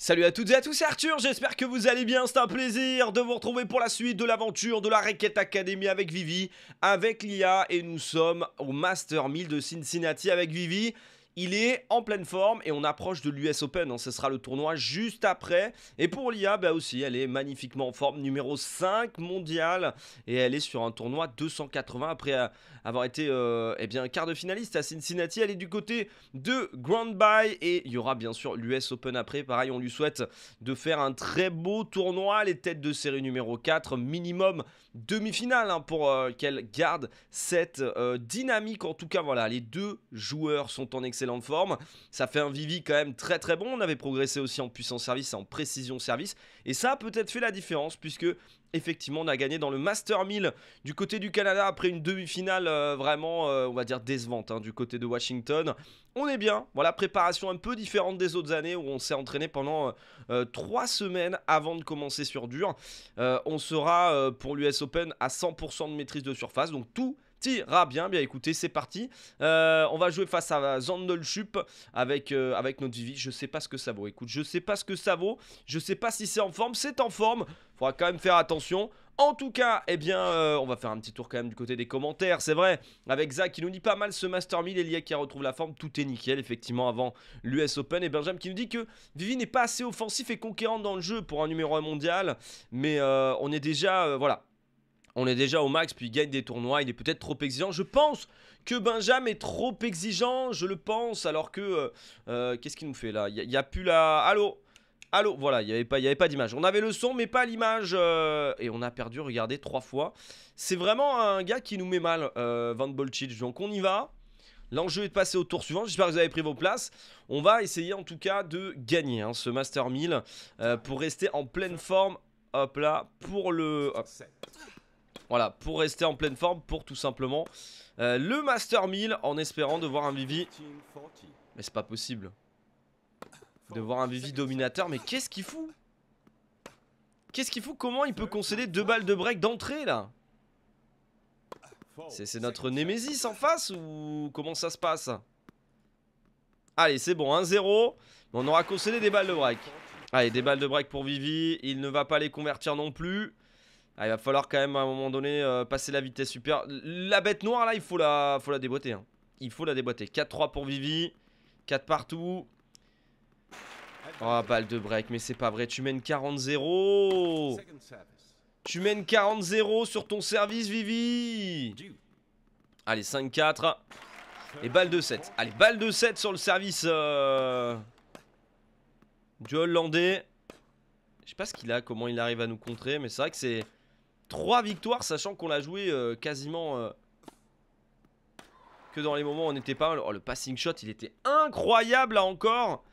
Salut à toutes et à tous, c'est Arthur, j'espère que vous allez bien, c'est un plaisir de vous retrouver pour la suite de l'aventure de la Requête Academy avec Vivi, avec l'IA, et nous sommes au Master 1000 de Cincinnati avec Vivi il est en pleine forme et on approche de l'US Open. Hein. Ce sera le tournoi juste après. Et pour l'IA, bah aussi, elle est magnifiquement en forme, numéro 5 mondial. Et elle est sur un tournoi 280 après euh, avoir été euh, eh bien, quart de finaliste à Cincinnati. Elle est du côté de Grand Bay et il y aura bien sûr l'US Open après. Pareil, on lui souhaite de faire un très beau tournoi. Les têtes de série numéro 4, minimum demi-finale hein, pour euh, qu'elle garde cette dynamique. En tout cas, voilà, les deux joueurs sont en excellent en forme. Ça fait un Vivi quand même très très bon. On avait progressé aussi en puissance service et en précision service. Et ça a peut-être fait la différence puisque effectivement on a gagné dans le Master 1000 du côté du Canada après une demi-finale euh, vraiment euh, on va dire décevante hein, du côté de Washington. On est bien, voilà préparation un peu différente des autres années où on s'est entraîné pendant euh, trois semaines avant de commencer sur dur. on sera pour l'US Open à 100% de maîtrise de surface donc tout tira bien. Bien écoutez, c'est parti. Euh, on va jouer face à Zandolchup avec, euh, avec notre Vivi. Je sais pas ce que ça vaut. Écoute, je sais pas ce que ça vaut. Je sais pas si c'est en forme. C'est en forme. Faudra quand même faire attention. En tout cas, eh bien, euh, on va faire un petit tour quand même du côté des commentaires, c'est vrai. Avec Zach qui nous dit pas mal ce Master 1000, Elia qui retrouve la forme, tout est nickel, effectivement, avant l'US Open. Et Benjamin qui nous dit que Vivi n'est pas assez offensif et conquérant dans le jeu pour un numéro 1 mondial. Mais on est déjà, voilà, on est déjà au max, puis il gagne des tournois, il est peut-être trop exigeant. Je pense que Benjamin est trop exigeant, je le pense, alors que... Euh, euh, qu'est-ce qu'il nous fait là Il n'y a, plus la... Allô Allô, voilà, il n'y avait pas, pas d'image. On avait le son, mais pas l'image. Euh, et on a perdu, regardez, trois fois. C'est vraiment un gars qui nous met mal, Van Van Bolchich. Donc on y va. L'enjeu est de passer au tour suivant. J'espère que vous avez pris vos places. On va essayer en tout cas de gagner hein, ce Master 1000 pour rester en pleine forme. Hop là, pour le... Voilà, pour rester en pleine forme, pour tout simplement euh, le Master 1000 en espérant de voir un Vivi. Mais c'est pas possible. De voir un Vivi dominateur, mais qu'est-ce qu'il fout Qu'est-ce qu'il fout Comment il peut concéder deux balles de break d'entrée là C'est notre Némésis en face ou comment ça se passe Allez, c'est bon, 1-0. On aura concédé des balles de break. Allez, des balles de break pour Vivi. Il ne va pas les convertir non plus. Ah, il va falloir quand même à un moment donné euh, passer la vitesse super. La bête noire là, il faut la, faut la déboîter. Hein. Il faut la déboîter. 4-3 pour Vivi. 4 partout. Oh, balle de break, mais c'est pas vrai. Tu mènes 40-0. Tu mènes 40-0 sur ton service, Vivi. Allez, 5-4. Et balle de 7. Allez, balle de 7 sur le service euh, du Hollandais. Je sais pas ce qu'il a, comment il arrive à nous contrer, mais c'est vrai que c'est... Trois victoires, sachant qu'on l'a joué euh, quasiment euh, que dans les moments où on n'était pas oh, le passing shot, il était incroyable là encore.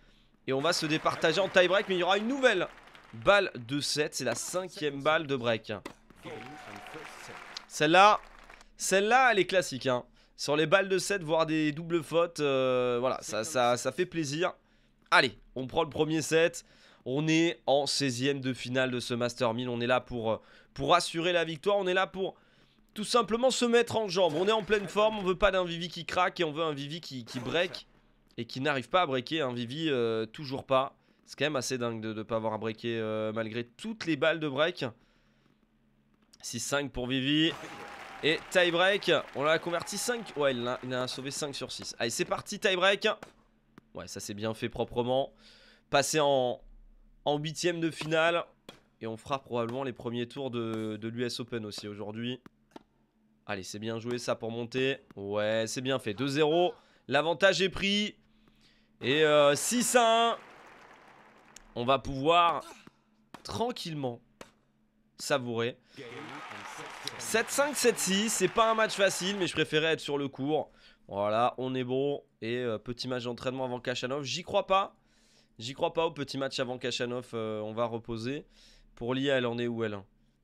Et on va se départager en tie break, mais il y aura une nouvelle balle de 7. C'est la cinquième balle de break. Celle-là, celle-là, elle est classique. Hein. Sur les balles de set, voire des doubles fautes, euh, voilà, ça, ça, ça fait plaisir. Allez, on prend le premier set. On est en 16ème de finale de ce Master 1000. On est là pour pour assurer la victoire. On est là pour tout simplement se mettre en jambe. On est en pleine forme, on veut pas d'un Vivi qui craque et on veut un Vivi qui, break et qui n'arrive pas à breaker. Un Vivi euh, toujours pas. C'est quand même assez dingue de ne pas avoir à breaker euh, malgré toutes les balles de break. 6-5 pour Vivi. Et tie break, on l'a converti 5. Ouais, il a, sauvé 5 sur 6. Allez, c'est parti, tie break. Ouais, ça c'est bien fait proprement. Passer en, en huitième de finale. Et on fera probablement les premiers tours de, l'US Open aussi aujourd'hui. Allez, c'est bien joué ça pour monter. Ouais, c'est bien fait. 2-0. L'avantage est pris. Et 6 euh, 1. On va pouvoir tranquillement savourer. 7-5, 7-6. C'est pas un match facile, mais je préférais être sur le court. Voilà, on est bon. Et euh, petit match d'entraînement avant Kachanov. J'y crois pas. J'y crois pas au petit match avant Kachanov. Euh, on va reposer. Pour l'IA, elle en est où, elle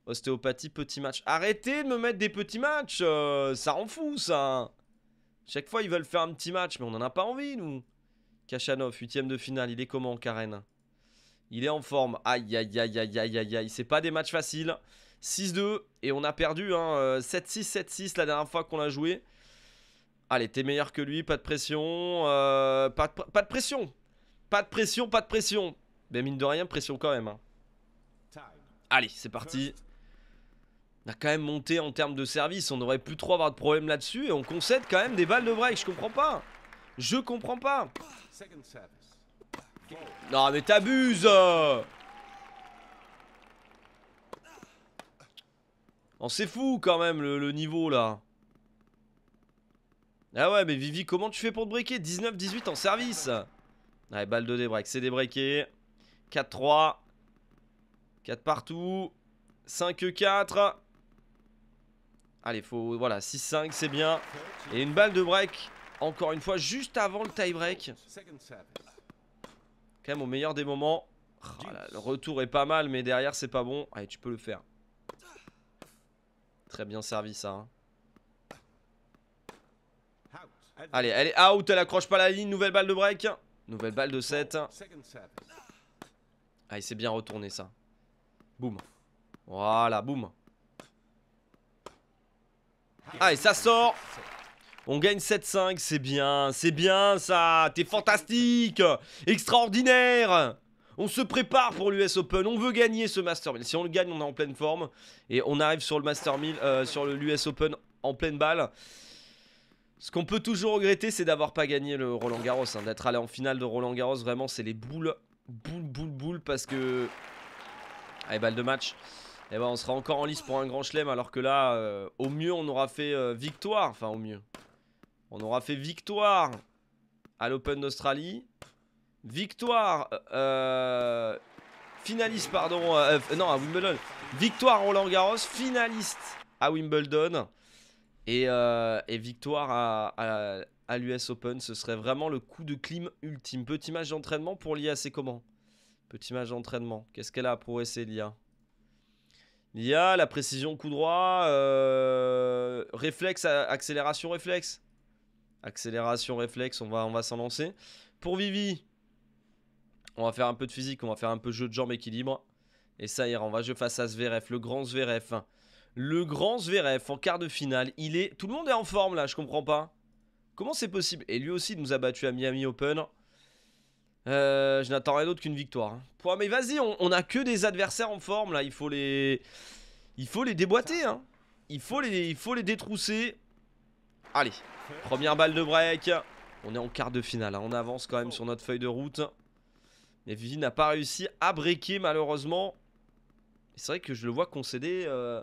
Ostéopathie, petit match. Arrêtez de me mettre des petits matchs euh, Ça rend fou, ça Chaque fois, ils veulent faire un petit match, mais on n'en a pas envie, nous Kachanov, huitième de finale, il est comment, Karen Il est en forme. Aïe, aïe, aïe, aïe, aïe, aïe, aïe. C'est pas des matchs faciles. 6-2, et on a perdu, hein, 7-6, euh, 7-6 la dernière fois qu'on l'a joué. Allez, t'es meilleur que lui, pas de pression, euh, pas, de, pas de pression, pas de pression, pas de pression. Mais mine de rien, pression quand même. Hein. Allez, c'est parti. On a quand même monté en termes de service. On aurait plus trop avoir de problème là-dessus. Et on concède quand même des balles de break. Je comprends pas. Je comprends pas. Non, mais t'abuses On oh, s'est fou quand même le, niveau là. Ah ouais, mais Vivi, comment tu fais pour te breaker 19-18 en service. Allez, balle de débreak, c'est débreaké. 4-3. 4 partout. 5-4. Allez, faut. Voilà, 6-5, c'est bien. Et une balle de break, encore une fois, juste avant le tie-break. Quand même au meilleur des moments. Oh, le retour est pas mal, mais derrière, c'est pas bon. Allez, tu peux le faire. Très bien servi, ça. Hein. Allez, elle est out, elle accroche pas la ligne. Nouvelle balle de break. Nouvelle balle de 7. Allez, c'est bien retourné, ça. Boum. Voilà, boum. Allez, ah, ça sort. On gagne 7-5, c'est bien, c'est bien ça, t'es fantastique, extraordinaire. On se prépare pour l'US Open, on veut gagner ce Master Mill. Si on le gagne, on est en pleine forme et on arrive sur le Master Mill. Euh, sur l'US Open en pleine balle. Ce qu'on peut toujours regretter, c'est d'avoir pas gagné le Roland Garros, hein, d'être allé en finale de Roland Garros. Vraiment, c'est les boules, boules, boules, boules, parce que Allez, balle de match. Et eh ben, on sera encore en lice pour un grand chelem. Alors que là, euh, au mieux, on aura fait euh, victoire. Enfin, au mieux. On aura fait victoire à l'Open d'Australie. Victoire. Euh, finaliste, pardon. non, à Wimbledon. Victoire à Roland Garros. Finaliste à Wimbledon. Et, victoire à, l'US Open. Ce serait vraiment le coup de clim ultime. Petit match d'entraînement pour à c'est comment Petit match d'entraînement. Qu'est-ce qu'elle a pour l'IA L'IA, la précision coup droit, euh, réflexe, accélération, réflexe. Accélération, réflexe, on va, on va s'en lancer. Pour Vivi, on va faire un peu de physique, on va faire un peu jeu de jambes équilibre. Et ça ira, on va jouer face à Zverev, le grand Zverev. Le grand Zverev en quart de finale, il est... Tout le monde est en forme là, je comprends pas. Comment c'est possible Et lui aussi, il nous a battu à Miami Open. Euh, je n'attends rien d'autre qu'une victoire. Hein. mais vas-y, on, a que des adversaires en forme là. Il faut les, il faut les déboîter. Hein. Il faut les, il faut les détrousser. Allez, première balle de break. On est en quart de finale. Hein. On avance quand même sur notre feuille de route. Mais Vivi n'a pas réussi à breaker malheureusement. C'est vrai que je le vois concéder euh,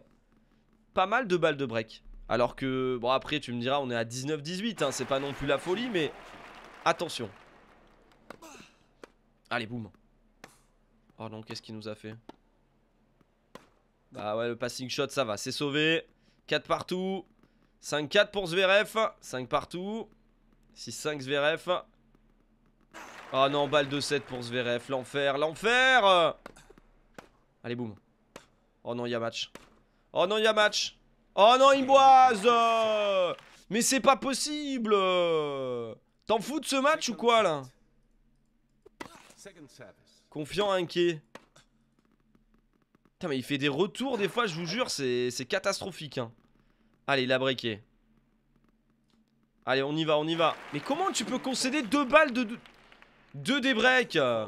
pas mal de balles de break. Alors que, bon après tu me diras on est à 19-18, hein. c'est pas non plus la folie mais attention. Allez, ah, boum. Oh non, qu'est-ce qu'il nous a fait Bah ouais, le passing shot, ça va, c'est sauvé. 4 partout. 5-4 pour Zverev. 5 partout. 6-5 Zverev. Oh non, balle de 7 pour Zverev. L'enfer, l'enfer Allez, boum. Oh non, il y a match. Oh non, il y a match. Oh non, il boise Mais c'est pas possible T'en fous de ce match ou quoi, là Confiant, inquiet. Putain, mais il fait des retours des fois, je vous jure, c'est catastrophique. Hein. Allez, il a breaké. Allez, on y va, on y va. Mais comment tu peux concéder deux balles de... Deux, des euh?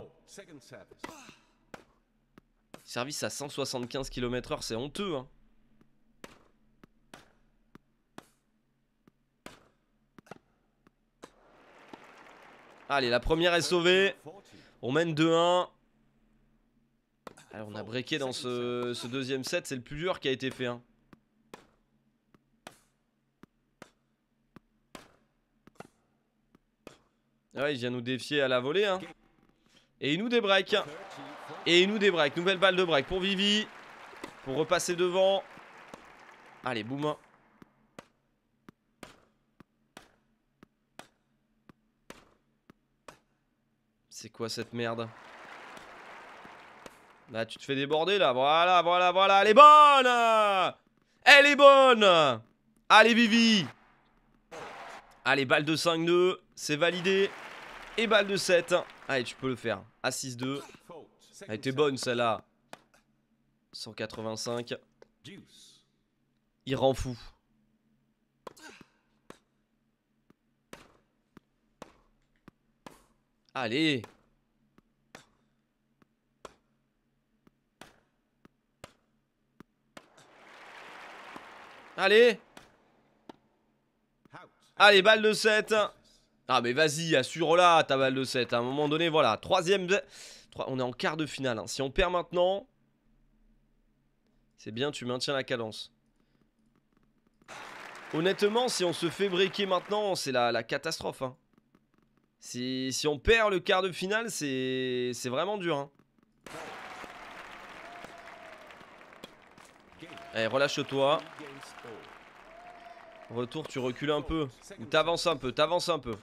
Service à 175 km/h, c'est honteux. Hein. Allez, la première est sauvée. On mène 2-1. on a oh, breaké dans ce, deuxième set, c'est le plus dur qui a été fait. Hein. Ah ouais, il vient nous défier à la volée. Hein. Et il nous débreak. Et il nous débreak. Nouvelle balle de break pour Vivi. Pour repasser devant. Allez, ah, boum. C'est quoi cette merde Là, bah, tu te fais déborder, là. Voilà, voilà, voilà. Elle est bonne Elle est bonne Allez, Vivi Allez, balle de 5-2. C'est validé. Et balle de 7. Allez, tu peux le faire. A 6-2. Elle était bonne, celle-là. 185. Il rend fou. Allez Allez Allez, balle de 7 Ah mais vas-y, assure-la ta balle de 7. À un moment donné, voilà. Troisième... On est en quart de finale. Hein. Si on perd maintenant... C'est bien, tu maintiens la cadence. Honnêtement, si on se fait briquer maintenant, c'est la, catastrophe. Hein. Si, on perd le quart de finale, c'est vraiment dur. Allez, hein. eh, relâche-toi. Retour, tu recules un peu. Ou t'avances un peu, t'avances un peu.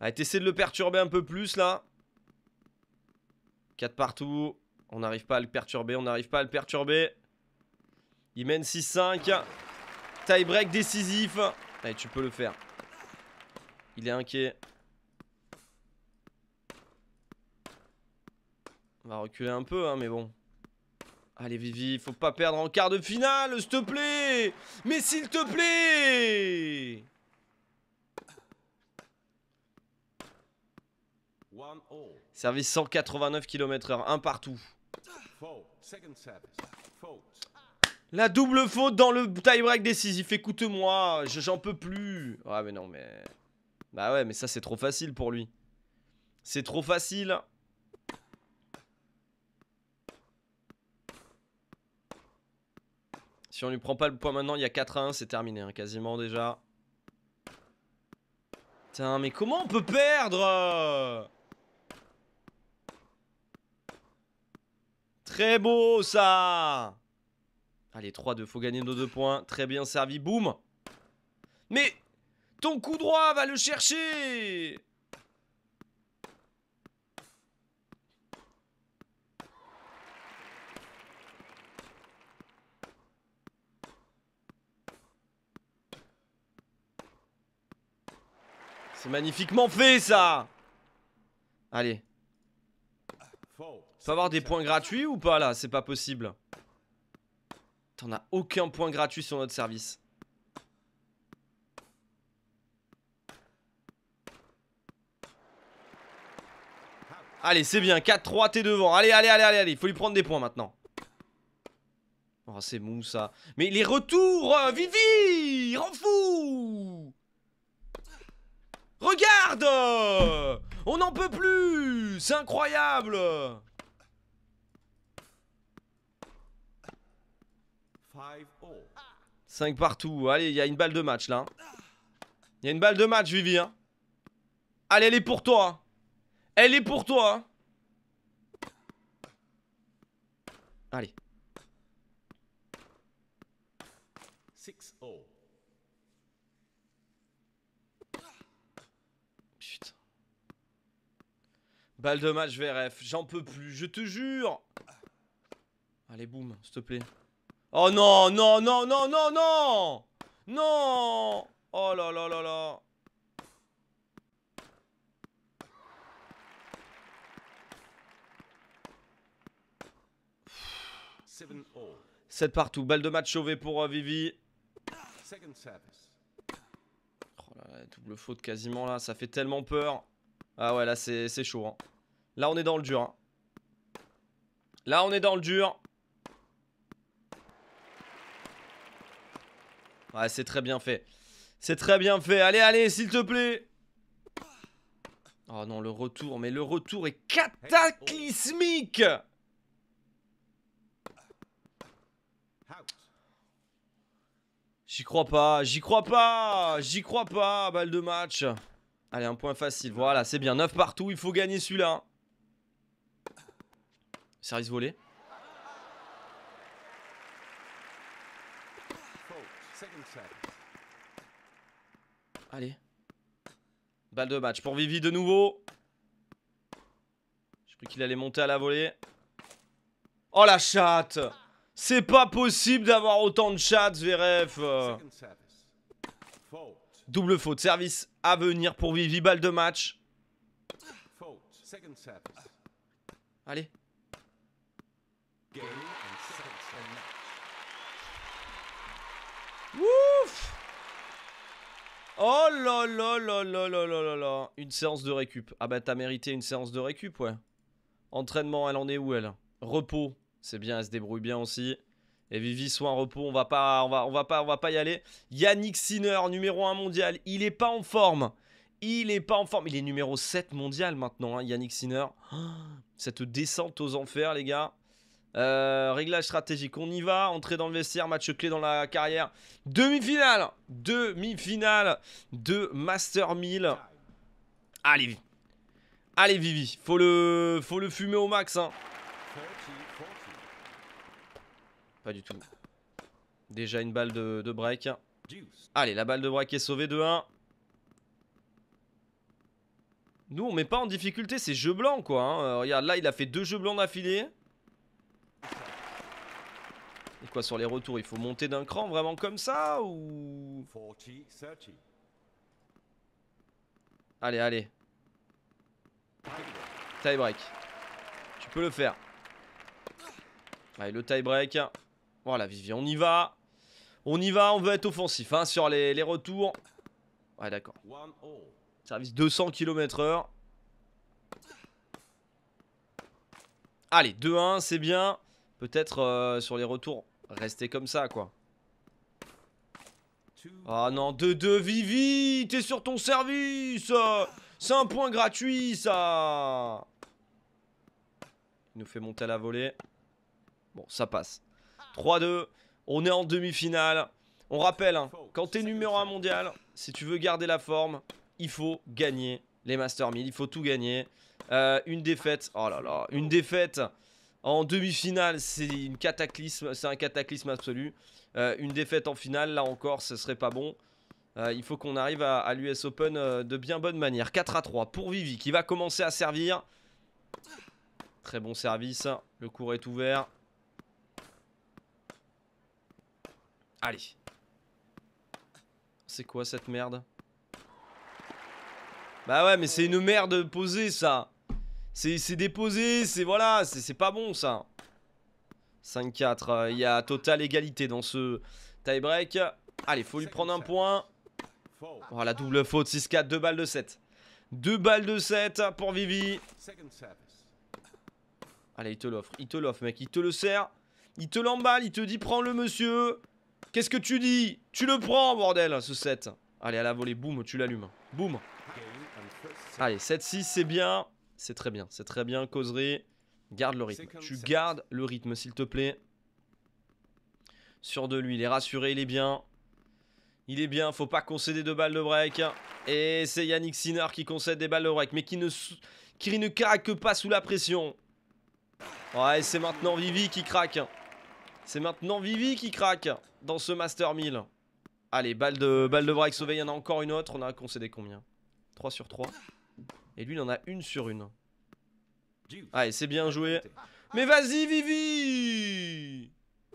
Allez, t'essaies de le perturber un peu plus, là. 4 partout. On n'arrive pas à le perturber, on n'arrive pas à le perturber. Il mène 6-5. Tie break décisif. Allez, tu peux le faire. Il est inquiet. On va reculer un peu, hein, mais bon. Allez, Vivi, faut pas perdre en quart de finale, s'il te plaît Mais s'il te plaît Service 189 km h un partout. La double faute dans le tie-break décisif, écoute-moi, j'en peux plus Ouais, mais non, mais... Bah ouais, mais ça, c'est trop facile pour lui. C'est trop facile Si on lui prend pas le point maintenant, il y a 4 à 1, c'est terminé hein, quasiment déjà. Putain, mais comment on peut perdre Très beau ça Allez, 3-2, faut gagner nos deux points. Très bien servi, boum Mais ton coup droit va le chercher C'est magnifiquement fait ça Allez. Faut avoir des points gratuits ou pas là C'est pas possible. T'en as aucun point gratuit sur notre service. Allez, c'est bien. 4-3, t'es devant. Allez, allez, allez, allez, allez. Il faut lui prendre des points maintenant. Oh, c'est mou ça. Mais les retours, euh, Vivi Renfou fou Regarde On n'en peut plus C'est incroyable Cinq partout. Allez, il y a une balle de match, là. Il y a une balle de match, Vivi. Hein. Allez, elle est pour toi. Hein. Elle est pour toi. Hein. Allez. Balle de match VRF, j'en peux plus, je te jure Allez, boum, s'il te plaît. Oh non, non, non, non, non, non Non Oh là là là là 7 partout, balle de match sauvée pour euh, Vivi. Oh double faute quasiment là, ça fait tellement peur. Ah ouais, là c'est chaud. Hein. Là, on est dans le dur. Hein. Là, on est dans le dur. Ouais, c'est très bien fait. C'est très bien fait. Allez, allez, s'il te plaît. Oh non, le retour. Mais le retour est cataclysmique. J'y crois pas, j'y crois pas, j'y crois pas, balle de match. Allez, un point facile, voilà, c'est bien, 9 partout, il faut gagner celui-là. Service volé. Allez. Balle de match pour Vivi de nouveau. J'ai cru qu'il allait monter à la volée. Oh la chatte C'est pas possible d'avoir autant de chats, VRF Double faute. Service à venir pour Vivi. Balle de match. Allez. Ouf Oh là là là là là là Une séance de récup. Ah bah t'as mérité une séance de récup, ouais. Entraînement, elle en est où, elle Repos. C'est bien, elle se débrouille bien aussi. Et Vivi, soit un repos, on va pas, on va, on va pas, on va pas y aller. Yannick Sinner, numéro 1 mondial, il est pas en forme. Il est pas en forme. Il est numéro 7 mondial maintenant, hein, Yannick Sinner. Oh, cette descente aux enfers, les gars. Euh, réglage stratégique, on y va. Entrée dans le vestiaire, match clé dans la carrière. Demi-finale Demi-finale de Master 1000. Allez, allez Vivi, faut le, faut le fumer au max. Hein. Pas du tout. Déjà une balle de, break. Allez, la balle de break est sauvée de 1. Nous, on met pas en difficulté C'est jeu blanc quoi. Hein. Euh, regarde, là, il a fait deux jeux blancs d'affilée. Et quoi sur les retours Il faut monter d'un cran vraiment comme ça ou... Allez, allez. Tie break. Tu peux le faire. Allez, le tie break. Voilà, Vivien on y va. On y va, on veut être offensif hein, sur les, les retours. Ouais, d'accord. Service 200 km heure. Allez, 2-1, c'est bien. Peut-être euh, sur les retours, rester comme ça, quoi. Ah non, 2-2, Vivi T'es sur ton service C'est un point gratuit, ça Il nous fait monter à la volée. Bon, ça passe. 3-2, on est en demi-finale. On rappelle, hein, quand t'es numéro 1 mondial, si tu veux garder la forme, il faut gagner les Master 1000. Il faut tout gagner. Euh, une défaite, oh là là, une défaite en demi-finale, c'est cataclysme, c'est un cataclysme absolu. Euh, une défaite en finale, là encore, ce serait pas bon. Euh, il faut qu'on arrive à, l'US Open euh, de bien bonne manière. 4 à 3 pour Vivi qui va commencer à servir. Très bon service. Hein. Le cours est ouvert. Allez. C'est quoi cette merde Bah ouais, mais c'est une merde posée ça. C'est déposé, c'est voilà, c'est pas bon ça. 5-4, euh, il y a totale égalité dans ce tie-break. Allez, faut lui prendre un point. Oh, la double faute, 6-4, 2 balles de 7. 2 balles de 7 pour Vivi. Allez, il te l'offre, il te l'offre, mec, il te le sert. Il te l'emballe, il te dit prends-le, monsieur. Qu'est-ce que tu dis Tu le prends, bordel, hein, ce 7. Allez, à la volé, boum, tu l'allumes. Boum. Allez, 7-6, c'est bien. C'est très bien, c'est très bien, causerie. Garde le rythme. Tu gardes le rythme, s'il te plaît. Sur de lui, il est rassuré, il est bien. Il est bien, faut pas concéder de balles de break. Et c'est Yannick Sinner qui concède des balles de break, mais qui ne, qui ne craque pas sous la pression. Ouais, c'est maintenant Vivi qui craque. C'est maintenant Vivi qui craque dans ce Master 1000. Allez, balle de, balle de break sauvée, il y en a encore une autre. On a concédé combien 3 sur 3. Et lui, il en a une sur une. Allez, ah, c'est bien joué. Mais vas-y, Vivi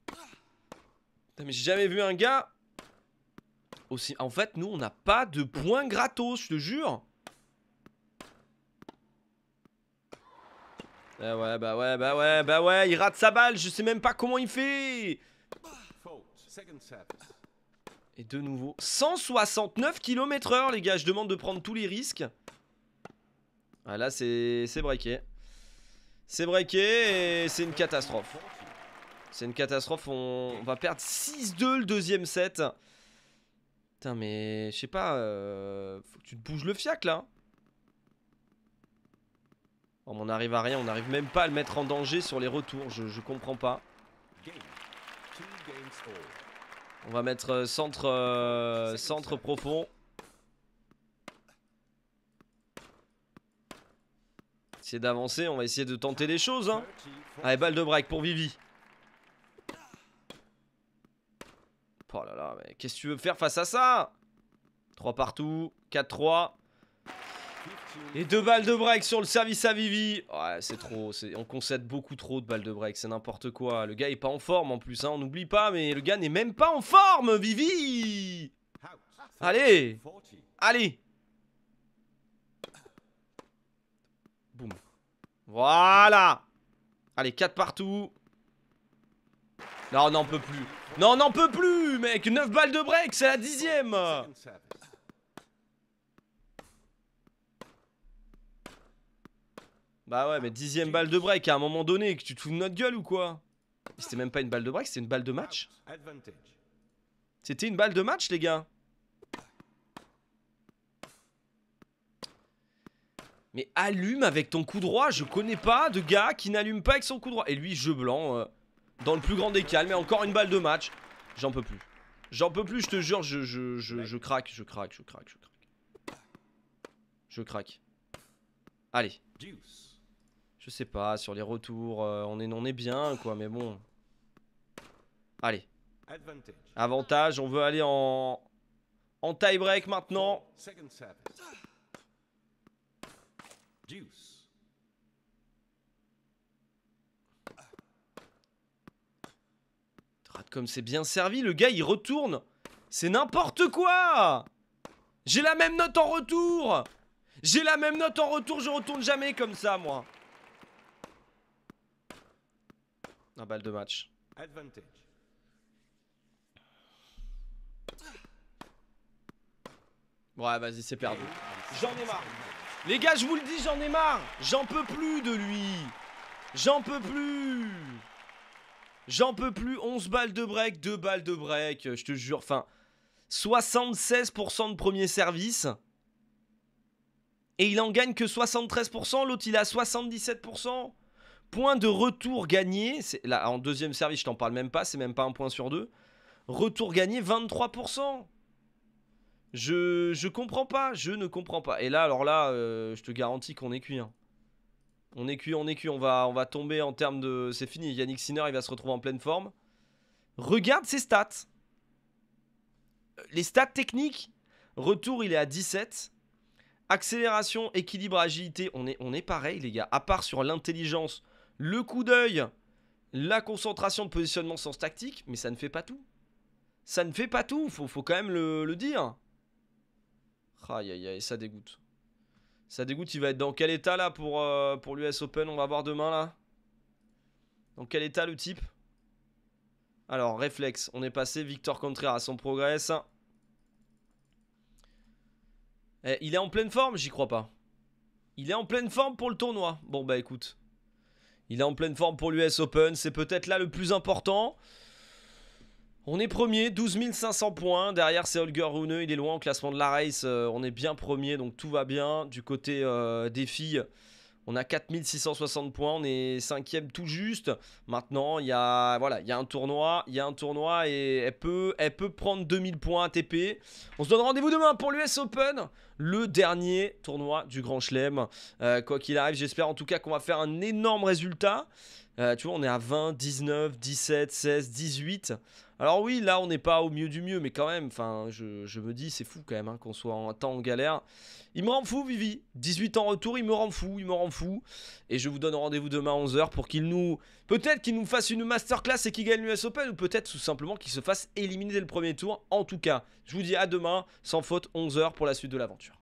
Putain, mais j'ai jamais vu un gars aussi... En fait, nous, on n'a pas de points gratos, je te jure. Bah ouais, bah ouais, bah ouais, bah ouais, il rate sa balle, je sais même pas comment il fait Et de nouveau, 169 km heure, les gars, je demande de prendre tous les risques. Ah, là, c'est breaké. C'est breaké et c'est une catastrophe. C'est une catastrophe. On, va perdre 6-2 le deuxième set. Putain, mais je sais pas. Euh, faut que tu te bouges le fiac là. Oh, on n'arrive à rien. On n'arrive même pas à le mettre en danger sur les retours. Je, comprends pas. On va mettre euh, centre, euh, centre profond. essayer d'avancer, on va essayer de tenter les choses. Hein. Allez, balle de break pour Vivi. Oh là là, mais qu'est-ce que tu veux faire face à ça 3 partout, 4-3. Et deux balles de break sur le service à Vivi. Ouais, c'est trop. On concède beaucoup trop de balles de break. C'est n'importe quoi. Le gars est pas en forme en plus. Hein, on n'oublie pas, mais le gars n'est même pas en forme, Vivi. Allez. Allez. Voilà Allez, 4 partout. Non, on n'en peut plus. Non, on n'en peut plus, mec 9 balles de break, c'est la dixième Bah ouais, mais dixième balle de break à un moment donné, que tu te fous de notre gueule ou quoi C'était même pas une balle de break, c'était une balle de match. C'était une balle de match, les gars Mais allume avec ton coup droit. Je connais pas de gars qui n'allume pas avec son coup droit. Et lui, jeu blanc, euh, dans le plus grand des calmes. Et encore une balle de match. J'en peux plus. J'en peux plus, je te jure. Je, je, je, je craque, je craque, je craque, je craque. Je craque. Allez. Je sais pas, sur les retours, euh, on, est, on est bien, quoi. Mais bon. Allez. Avantage, on veut aller en, en tie-break maintenant comme c'est bien servi, le gars il retourne. C'est n'importe quoi J'ai la même note en retour J'ai la même note en retour, je retourne jamais comme ça moi. Un balle de match. Ouais, vas-y, c'est perdu. J'en ai marre. Les gars, je vous le dis, j'en ai marre. J'en peux plus de lui. J'en peux plus. J'en peux plus. 11 balles de break, 2 balles de break. Je te jure. Enfin, 76% de premier service. Et il en gagne que 73%. L'autre, il a 77%. Point de retour gagné. Là, en deuxième service, je t'en parle même pas. C'est même pas un point sur deux. Retour gagné, 23%. Je, je comprends pas, je ne comprends pas. Et là, alors là, euh, je te garantis qu'on est cuit. Hein. On est cuit, on est cuit, on va, on va tomber en termes de... C'est fini, Yannick Sinner, il va se retrouver en pleine forme. Regarde ses stats. Les stats techniques, retour, il est à 17. Accélération, équilibre, agilité, on est, on est pareil, les gars. À part sur l'intelligence, le coup d'œil, la concentration de positionnement sens tactique, mais ça ne fait pas tout. Ça ne fait pas tout, faut, faut quand même le, le dire. Aïe, aïe, aïe, ça dégoûte. Ça dégoûte, il va être dans quel état là pour, euh, pour l'US Open On va voir demain là. Dans quel état le type Alors, réflexe, on est passé. Victor Contreras, on progresse. Eh, il est en pleine forme, j'y crois pas. Il est en pleine forme pour le tournoi. Bon bah écoute. Il est en pleine forme pour l'US Open, c'est peut-être là le plus important. On est premier, 12 500 points. Derrière, c'est Holger Rune. Il est loin au classement de la race. Euh, on est bien premier, donc tout va bien. Du côté euh, des filles, on a 660 points. On est cinquième tout juste. Maintenant, il y a voilà, y a un tournoi, il y a un tournoi et elle peut, elle peut prendre 2000 points ATP. On se donne rendez-vous demain pour l'US Open, le dernier tournoi du Grand Chelem. Euh, quoi qu'il arrive, j'espère en tout cas qu'on va faire un énorme résultat. tu vois, on est à 20, 19, 17, 16, 18. Alors oui, là on n'est pas au mieux du mieux, mais quand même, enfin, je, me dis c'est fou quand même hein, qu'on soit en temps en galère. Il me rend fou, Vivi. 18 ans retour, il me rend fou, il me rend fou. Et je vous donne rendez-vous demain à 11h pour qu'il nous, peut-être qu'il nous fasse une masterclass et qu'il gagne l'US Open, ou peut-être tout simplement qu'il se fasse éliminer dès le premier tour. En tout cas, je vous dis à demain, sans faute, 11h pour la suite de l'aventure.